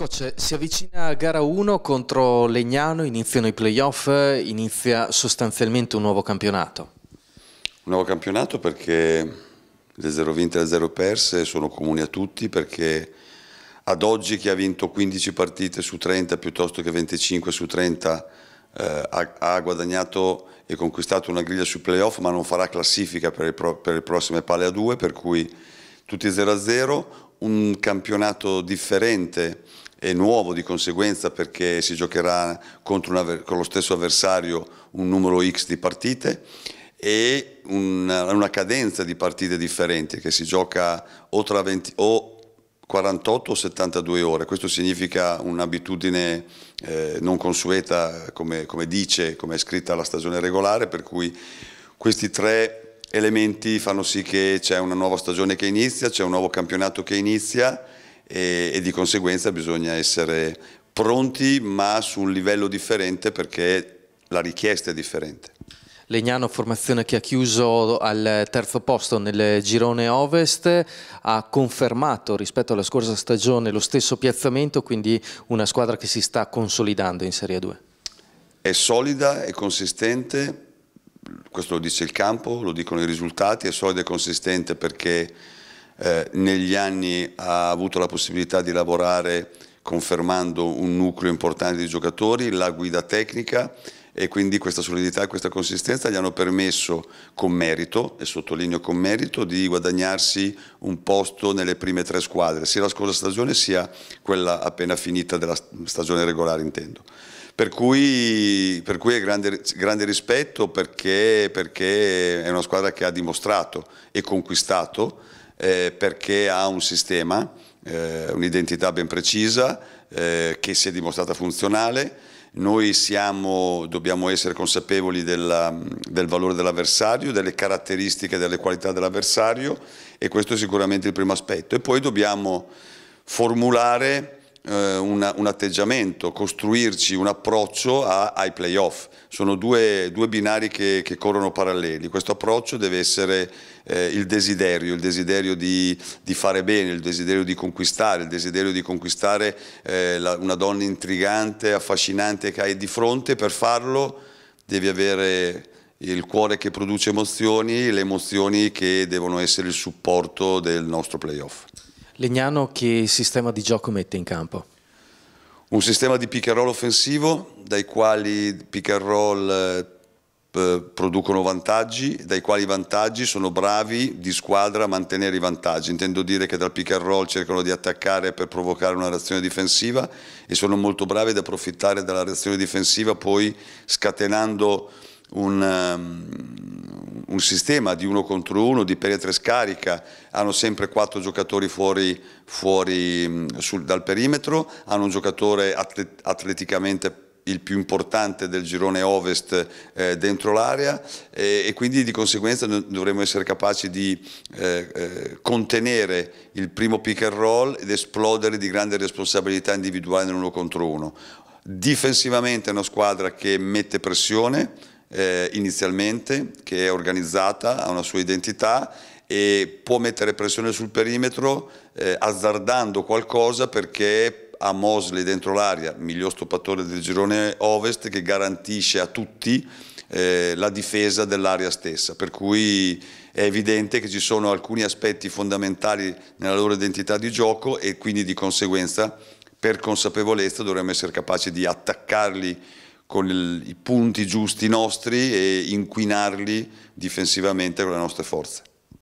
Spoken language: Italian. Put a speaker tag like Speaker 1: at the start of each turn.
Speaker 1: Coach, si avvicina a gara 1 contro Legnano, iniziano i playoff, inizia sostanzialmente un nuovo campionato.
Speaker 2: Un nuovo campionato perché le 0 vinte e le 0 perse sono comuni a tutti perché ad oggi chi ha vinto 15 partite su 30 piuttosto che 25 su 30 eh, ha, ha, guadagnato e conquistato una griglia sui playoff ma non farà classifica per, pro, per le prossime pale a 2 per cui tutti 0 a 0 un campionato differente è nuovo di conseguenza perché si giocherà una, con lo stesso avversario un numero X di partite e una, una cadenza di partite differenti che si gioca o, 20, o 48 o 72 ore, questo significa un'abitudine eh, non consueta come, come dice, come è scritta la stagione regolare, per cui questi tre elementi fanno sì che c'è una nuova stagione che inizia, c'è un nuovo campionato che inizia e, e di conseguenza bisogna essere pronti ma su un livello differente perché la richiesta è
Speaker 1: differente. Legnano, formazione che ha chiuso al terzo posto nel girone ovest, ha confermato rispetto alla scorsa stagione lo stesso piazzamento, quindi una squadra che si sta consolidando in Serie 2.
Speaker 2: È solida, e consistente, questo lo dice il campo, lo dicono i risultati, è solida e consistente perché eh, negli anni ha avuto la possibilità di lavorare confermando un nucleo importante di giocatori, la guida tecnica e quindi questa solidità e questa consistenza gli hanno permesso con merito, e sottolineo con merito, di guadagnarsi un posto nelle prime tre squadre, sia la scorsa stagione sia quella appena finita della stagione regolare intendo. Per cui, per cui, è grande, grande rispetto perché, perché, è una squadra che ha dimostrato e conquistato eh, perché ha un sistema, eh, un'identità ben precisa eh, che si è dimostrata funzionale. Noi siamo, dobbiamo essere consapevoli della, del valore dell'avversario, delle caratteristiche, delle qualità dell'avversario e questo è sicuramente il primo aspetto. E poi dobbiamo formulare eh, un, un, atteggiamento, costruirci un approccio a, ai playoff. Sono due, due binari che, che, corrono paralleli. Questo approccio deve essere eh, il desiderio, il desiderio di, di, fare bene, il desiderio di conquistare, il desiderio di conquistare eh, la, una donna intrigante, affascinante che hai di fronte. Per farlo devi avere il cuore che produce emozioni, le emozioni che devono essere il supporto del nostro playoff.
Speaker 1: Legnano che sistema di gioco mette in campo?
Speaker 2: Un sistema di pick and roll offensivo, dai quali pick and roll eh, producono vantaggi, dai quali vantaggi sono bravi di squadra a mantenere i vantaggi. Intendo dire che dal pick and roll cercano di attaccare per provocare una reazione difensiva e sono molto bravi ad approfittare della reazione difensiva poi scatenando un... Ehm, un sistema di uno contro uno, di perimetro scarica, hanno sempre quattro giocatori fuori, fuori mm, sul, dal perimetro, hanno un giocatore atlet atleticamente il più importante del girone ovest eh, dentro l'area eh, e, quindi di conseguenza dovremmo essere capaci di eh, eh, contenere il primo pick and roll ed esplodere di grande responsabilità individuale nell'uno contro uno. Difensivamente è una squadra che mette pressione, eh, inizialmente, che è organizzata, ha una sua identità e può mettere pressione sul perimetro eh, azzardando qualcosa perché ha Mosley dentro l'aria, miglior stoppatore del girone ovest che garantisce a tutti eh, la difesa dell'area stessa, per cui è evidente che ci sono alcuni aspetti fondamentali nella loro identità di gioco e quindi di conseguenza per consapevolezza dovremmo essere capaci di attaccarli con il, i punti giusti nostri e inquinarli difensivamente con le nostre forze.